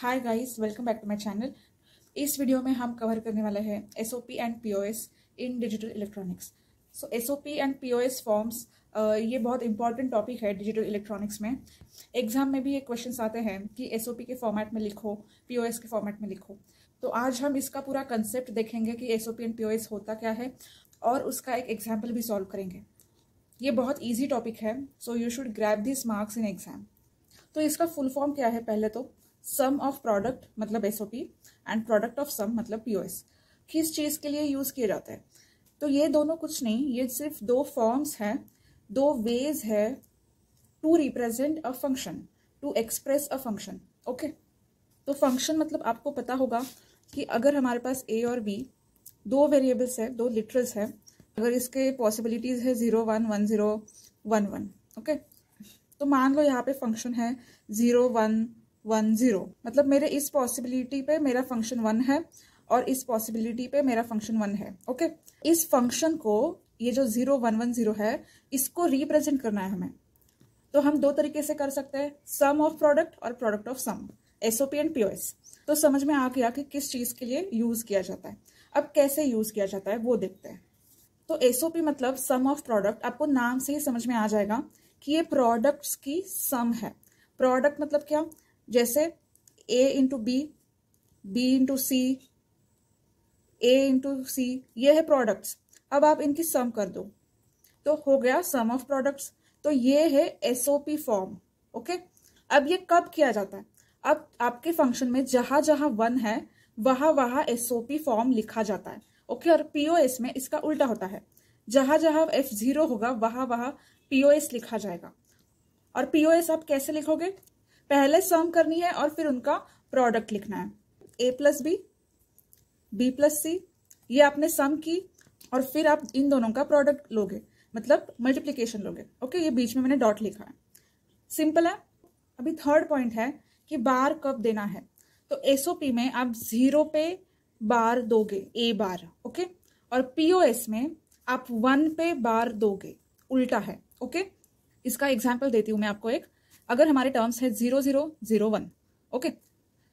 Hi guys welcome back to my channel इस video में हम कवर करने वाले हैं SOP and POS in digital electronics so SOP and POS forms ये बहुत इंपॉर्टेंट टॉपिक है डिजिटल इलेक्ट्रॉनिक्स में एग्जाम में भी ये क्वेश्चन आते हैं कि एसओपी के फॉर्मेट में लिखो पीओएस के फॉर्मेट में लिखो तो आज हम इसका पूरा कंसेप्ट देखेंगे कि एस एंड पी होता क्या है और उसका एक एग्जाम्पल भी सॉल्व करेंगे ये बहुत ईजी टॉपिक है so you should grab this marks in exam तो इसका फुल फॉर्म क्या है पहले तो सम ऑफ प्रोडक्ट मतलब S and product of sum मतलब पी किस चीज़ के लिए यूज़ किया जाता है तो ये दोनों कुछ नहीं ये सिर्फ दो फॉर्म्स हैं दो वेज है to represent a function to express a function okay तो फंक्शन मतलब आपको पता होगा कि अगर हमारे पास ए और बी दो वेरिएबल्स है दो लिटरल्स है अगर इसके पॉसिबिलिटीज़ है zero one one zero one one okay तो मान लो यहाँ पे फंक्शन है ज़ीरो वन वन जीरो मतलब मेरे इस पॉसिबिलिटी पे मेरा फंक्शन वन है और इस पॉसिबिलिटी पे मेरा फंक्शन वन है ओके इस फंक्शन को ये जो जीरो वन वन जीरो है इसको रिप्रेजेंट करना है हमें तो हम दो तरीके से कर सकते हैं सम ऑफ प्रोडक्ट और product of sum SOP and POS तो समझ में आ गया कि किस चीज के लिए यूज किया जाता है अब कैसे यूज किया जाता है वो देखते हैं तो एसओपी मतलब सम ऑफ प्रोडक्ट आपको नाम से ही समझ में आ जाएगा कि ये प्रोडक्ट्स की सम है प्रोडक्ट मतलब क्या जैसे A into B B into C A into C ये है प्रोडक्ट्स अब आप इनकी सम कर दो तो हो गया सम ऑफ प्रोडक्ट्स तो ये है एसओपी फॉर्म ओके अब ये कब किया जाता है अब आपके फंक्शन में जहां जहां वन है वहां वहां एसओपी फॉर्म लिखा जाता है ओके और पीओएस में इसका उल्टा होता है जहां जहां एफ जीरो होगा वहां वहां पीओएस लिखा जाएगा और पीओएस आप कैसे लिखोगे पहले सम करनी है और फिर उनका प्रोडक्ट लिखना है A plus B B plus C ये आपने सम की और फिर आप इन दोनों का प्रोडक्ट लोगे मतलब मल्टीप्लीकेशन लोगे ओके ये बीच में मैंने डॉट लिखा है सिंपल है अभी थर्ड पॉइंट है कि बार कब देना है तो एसओपी में आप जीरो पे बार दोगे ए बार ओके और पीओएस में आप वन पे बार दोगे उल्टा है ओके इसका एग्जाम्पल देती हूँ मैं आपको एक अगर हमारे टर्म्स है zero zero zero one okay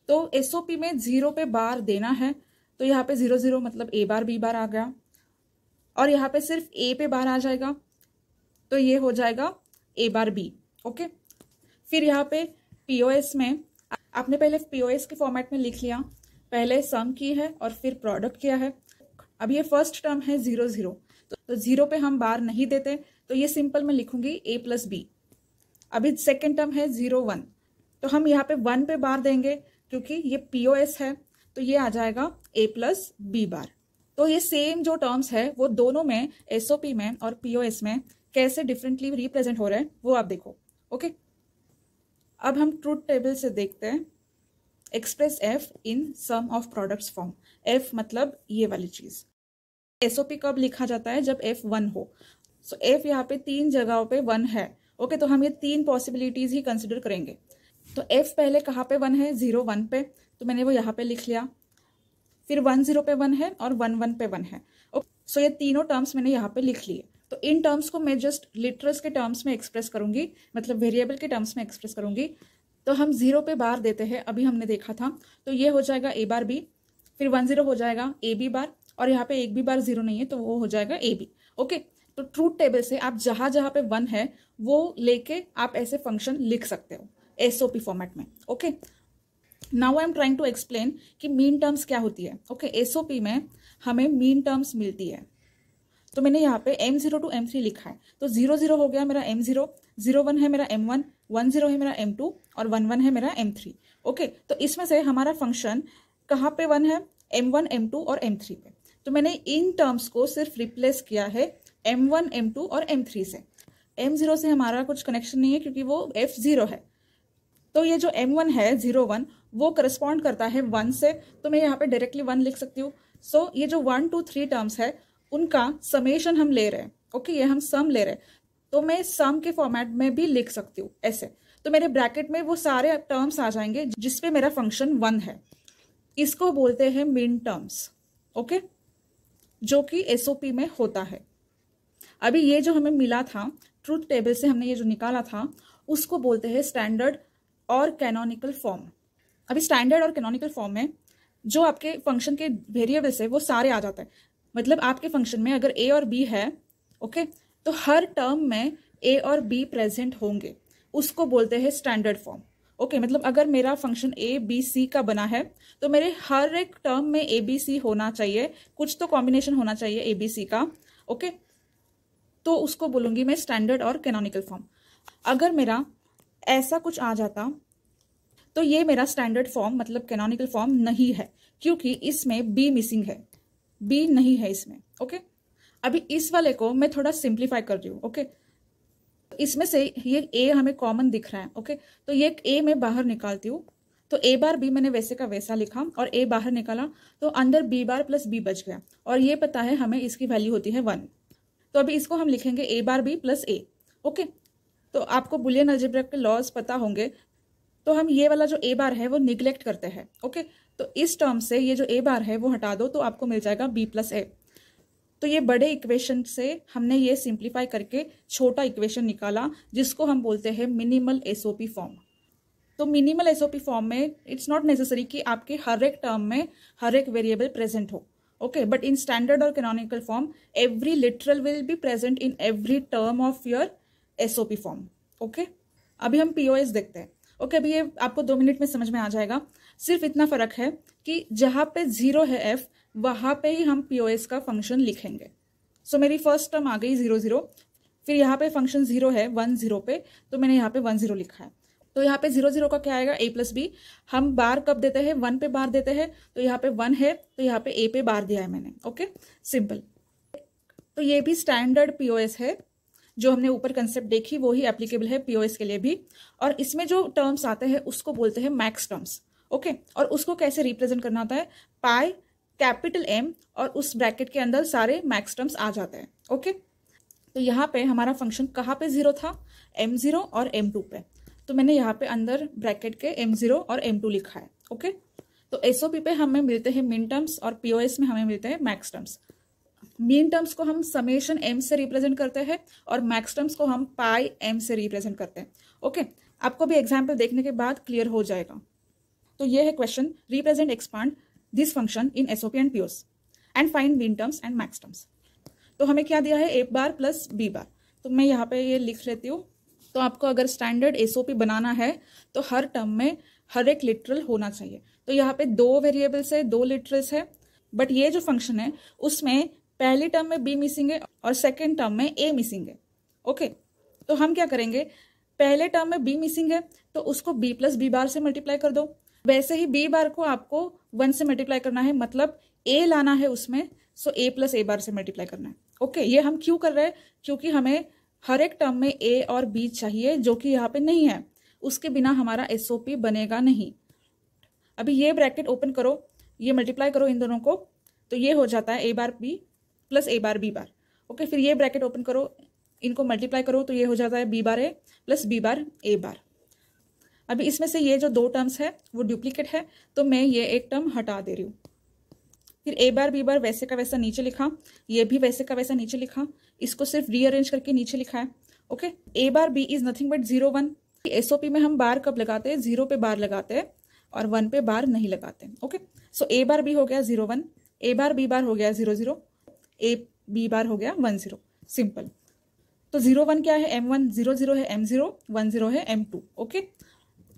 तो एसओपी में जीरो पे बार देना है तो यहाँ पे जीरो जीरो मतलब ए बार बी बार आ गया और यहाँ पे सिर्फ ए पे बार आ जाएगा तो ये हो जाएगा ए बार बी ओके फिर यहाँ पे पीओएस में आपने पहले पीओएस के फॉर्मेट में लिख लिया पहले सम की है और फिर प्रोडक्ट किया है अब ये फर्स्ट टर्म है जीरो जीरो तो जीरो पे हम बार नहीं देते तो ये सिंपल मैं लिखूंगी ए प्लस बी अभी सेकेंड टर्म है जीरो वन तो हम यहाँ पे वन पे बार देंगे क्योंकि ये एस है तो ये आ जाएगा ए प्लस बी बार तो ये सेम जो टर्म्स है वो दोनों में एसओपी में और एस में कैसे डिफरेंटली रिप्रेजेंट हो रहे हैं वो आप देखो ओके अब हम ट्रूथ टेबल से देखते हैं express F in sum of products form F मतलब ये वाली चीज़ एसओपी कब लिखा जाता है जब एफ वन हो सो एफ यहाँ पे तीन जगहों पे वन है ओके okay, तो हम ये तीन पॉसिबिलिटीज ही कंसिडर करेंगे तो एफ पहले कहाँ पे वन है जीरो वन पे तो मैंने वो यहाँ पे लिख लिया फिर वन जीरो पे वन है और वन वन पे वन है ओके okay, सो so ये तीनों टर्म्स मैंने यहाँ पे लिख लिए तो इन टर्म्स को मैं जस्ट लिटरल्स के टर्म्स में एक्सप्रेस करूंगी मतलब वेरिएबल के टर्म्स में एक्सप्रेस करूंगी तो हम जीरो पे बार देते हैं अभी हमने देखा था तो ये हो जाएगा ए बार बी फिर वन जीरो हो जाएगा ए बी बार और यहाँ पे एक भी बार जीरो नहीं है तो वो हो जाएगा ए बी ओके तो ट्रूथ टेबल से आप जहाँ जहाँ पे वन है वो लेके आप ऐसे फंक्शन लिख सकते हो एसओपी फॉर्मेट में okay now I am trying to explain कि मीन टर्म्स क्या होती है ओके okay, एसओपी में हमें मीन टर्म्स मिलती है तो मैंने यहाँ पे M zero to M three लिखा है तो जीरो जीरो हो गया मेरा एम जीरो जीरो वन है मेरा एम वन वन जीरो है मेरा एम टू और वन वन है मेरा एम थ्री ओके तो इसमें से हमारा फंक्शन कहाँ पे वन है एम वन एम टू और एम थ्री पे तो मैंने इन टर्म्स को सिर्फ रिप्लेस किया है एम वन एम टू और एम थ्री से एम जीरो से हमारा कुछ कनेक्शन नहीं है क्योंकि वो एफ जीरो है तो ये जो एम वन है जीरो वन वो करस्पॉन्ड करता है वन से तो मैं यहाँ पे डायरेक्टली वन लिख सकती हूँ सो so, ये जो वन टू थ्री टर्म्स है उनका समेशन हम ले रहे हैं ओके okay, ये हम सम ले रहे हैं तो मैं सम के फॉर्मेट में भी लिख सकती हूँ ऐसे तो मेरे ब्रैकेट में वो सारे टर्म्स आ जाएंगे जिसपे मेरा फंक्शन वन है इसको बोलते हैं मिन टर्म्स ओके जो कि एसओपी में होता है अभी ये जो हमें मिला था ट्रूथ टेबल से हमने ये जो निकाला था उसको बोलते हैं स्टैंडर्ड और कैनोनिकल फॉर्म अभी स्टैंडर्ड और कैनोनिकल फॉर्म में जो आपके फंक्शन के वेरिएबल्स है वो सारे आ जाते हैं मतलब आपके फंक्शन में अगर ए और बी है ओके तो हर टर्म में ए और बी प्रेजेंट होंगे उसको बोलते हैं स्टैंडर्ड फॉर्म ओके मतलब अगर मेरा फंक्शन ए बी सी का बना है तो मेरे हर एक टर्म में ए बी सी होना चाहिए कुछ तो कॉम्बिनेशन होना चाहिए ए बी सी का ओके okay? तो उसको बोलूंगी मैं स्टैंडर्ड और कैनोनिकल फॉर्म अगर मेरा ऐसा कुछ आ जाता तो ये मेरा स्टैंडर्ड फॉर्म मतलब कैनोनिकल फॉर्म नहीं है क्योंकि इसमें बी मिसिंग है बी नहीं है इसमें ओके अभी इस वाले को मैं थोड़ा सिंप्लीफाई कर रही हूँ ओके इसमें से ये ए हमें कॉमन दिख रहा है ओके तो ये ए मैं बाहर निकालती हूँ तो ए बार बी मैंने वैसे का वैसा लिखा और ए बाहर निकाला तो अंदर बी बार प्लस बी बच गया और ये पता है हमें इसकी वैल्यू होती है वन तो अभी इसको हम लिखेंगे A bar B plus A okay तो आपको बुलियन अल्जेब्रा के लॉज पता होंगे तो हम ये वाला जो ए बार है वो निग्लेक्ट करते हैं ओके तो इस टर्म से ये जो ए बार है वो हटा दो तो आपको मिल जाएगा बी प्लस ए तो ये बड़े इक्वेशन से हमने ये सिंप्लीफाई करके छोटा इक्वेशन निकाला जिसको हम बोलते हैं मिनिमल एसओपी फॉर्म तो मिनिमल एसओपी फॉर्म में इट्स नॉट नेसेसरी कि आपके हर एक टर्म में हर एक वेरिएबल प्रेजेंट हो okay but in standard or canonical form every literal will be present in every term of your sop form okay अभी हम पी ओ एस देखते हैं ओके okay, अभी ये आपको दो मिनट में समझ में आ जाएगा सिर्फ इतना फर्क है कि जहाँ पे जीरो है एफ वहां पे ही हम पी ओ एस का फंक्शन लिखेंगे सो so, मेरी फर्स्ट टर्म आ गई जीरो जीरो फिर यहाँ पे फंक्शन जीरो है वन जीरो पे तो मैंने यहाँ पे वन जीरो लिखा है तो यहाँ पे जीरो जीरो का क्या आएगा ए प्लस बी हम बार कब देते हैं वन पे बार देते हैं तो यहाँ पे वन है तो यहाँ पे ए पे बार दिया है मैंने ओके सिंपल तो ये भी स्टैंडर्ड पीओएस है जो हमने ऊपर कंसेप्ट देखी वो ही एप्लीकेबल है पीओएस के लिए भी और इसमें जो टर्म्स आते हैं उसको बोलते हैं मैक्स टर्म्स ओके और उसको कैसे रिप्रेजेंट करना होता है पाई कैपिटल एम और उस ब्रैकेट के अंदर सारे मैक्स टर्म्स आ जाते हैं ओके तो यहाँ पे हमारा फंक्शन कहाँ पे जीरो था एम जीरो और एम टू पे तो मैंने यहाँ पे अंदर ब्रैकेट के एम जीरो और एम टू लिखा है ओके तो एस पे हमें मिलते हैं मिन टर्म्स और पी में हमें मिलते हैं मैक्स टर्म्स मीन टर्म्स को हम समेशन एम से रिप्रेजेंट करते हैं और मैक्स टर्म्स को हम पाई एम से रिप्रेजेंट करते हैं ओके आपको भी एग्जाम्पल देखने के बाद क्लियर हो जाएगा तो ये है question represent expand this function in S and POS and find min terms and max terms तो हमें क्या दिया है ए बार प्लस बी बार तो मैं यहाँ पे ये लिख लेती हूँ तो आपको अगर स्टैंडर्ड एस बनाना है तो हर टर्म में हर एक लिटरल होना चाहिए तो यहाँ पे दो वेरिएबल्स है दो लिटरल्स है बट ये जो फंक्शन है उसमें पहली टर्म में बी मिसिंग है और सेकेंड टर्म में ए मिसिंग है ओके तो हम क्या करेंगे पहले टर्म में बी मिसिंग है तो उसको बी प्लस बी बार से मल्टीप्लाई कर दो वैसे ही बी बार को आपको वन से मल्टीप्लाई करना है मतलब ए लाना है उसमें सो ए प्लस ए बार से मल्टीप्लाई करना है ओके okay, ये हम क्यों कर रहे हैं क्योंकि हमें हर एक टर्म में ए और बी चाहिए जो कि यहाँ पे नहीं है उसके बिना हमारा एस बनेगा नहीं अभी ये ब्रैकेट ओपन करो ये मल्टीप्लाई करो इन दोनों को तो ये हो जाता है A bar B plus A bar B bar okay फिर ये ब्रैकेट ओपन करो इनको मल्टीप्लाई करो तो ये हो जाता है B bar A plus B bar A bar अभी इसमें से ये जो दो टर्म्स है वो डुप्लीकेट है तो मैं ये एक टर्म हटा दे रही हूँ फिर ए बार बी बार वैसे का वैसा नीचे लिखा ये भी वैसे का वैसा नीचे लिखा इसको सिर्फ रीअरेंज करके नीचे लिखा है okay A bar B is nothing but zero one S O P में हम बार कब लगाते हैं जीरो पे बार लगाते हैं और वन पे बार नहीं लगाते ओके सो ए बार बी हो गया zero one A bar B bar हो गया zero zero A B bar हो गया वन जीरो सिंपल तो जीरो वन क्या है एम वन जीरो जीरो है एम जीरो वन जीरो है एम टू ओके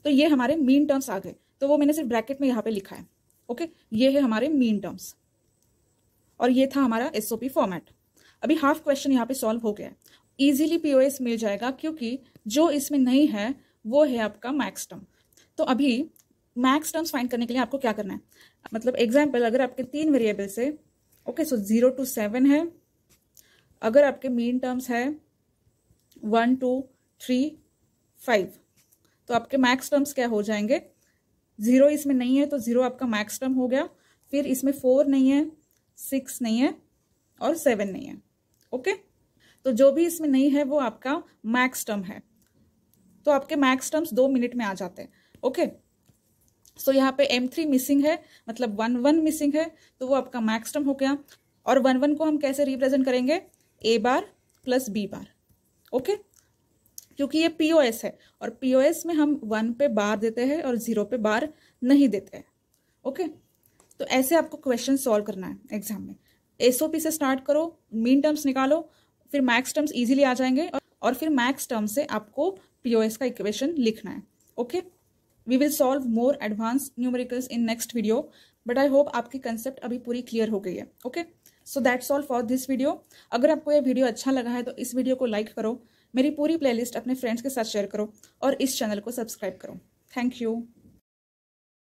तो ये हमारे मीन टर्म्स आ गए तो वो मैंने सिर्फ ब्रैकेट में यहाँ पे लिखा है ओके ये है हमारे मीन टर्म्स और ये था हमारा एसओपी फॉर्मेट अभी हाफ क्वेश्चन यहाँ पे सॉल्व हो गया है ईजिली पीओएस मिल जाएगा क्योंकि जो इसमें नहीं है वो है आपका मैक्स टर्म तो अभी मैक्स टर्म्स फाइंड करने के लिए आपको क्या करना है मतलब एग्जाम्पल अगर आपके तीन वेरिएबल से okay so zero to seven है अगर आपके मेन टर्म्स है वन टू थ्री फाइव तो आपके मैक्स टर्म्स क्या हो जाएंगे ज़ीरो इसमें नहीं है तो ज़ीरो आपका मैक्स टर्म हो गया फिर इसमें फोर नहीं है सिक्स नहीं है और सेवन नहीं है ओके तो जो भी इसमें नहीं है वो आपका मैक्स टर्म है तो आपके मैक्स टर्म्स दो मिनट में आ जाते हैं ओके सो यहाँ पे एम थ्री मिसिंग है मतलब वन वन मिसिंग है तो वो आपका मैक्स टर्म हो गया और वन वन को हम कैसे रिप्रेजेंट करेंगे A bar plus B bar okay okay? क्योंकि ये पी है और पी में हम वन पे बार देते हैं और ज़ीरो पे बार नहीं देते हैं ओके तो ऐसे आपको क्वेश्चन सॉल्व करना है एग्जाम में एसओपी से स्टार्ट करो मीन टर्म्स निकालो फिर मैक्स टर्म्स इजीली आ जाएंगे और फिर मैक्स टर्म से आपको पीओएस का इक्वेशन लिखना है okay we will solve more advance numericals in next video but I hope आपकी कंसेप्ट अभी पूरी क्लियर हो गई है okay so that's all for this video अगर आपको यह वीडियो अच्छा लगा है तो इस वीडियो को लाइक करो मेरी पूरी प्लेलिस्ट अपने फ्रेंड्स के साथ शेयर करो और इस चैनल को सब्सक्राइब करो थैंक यू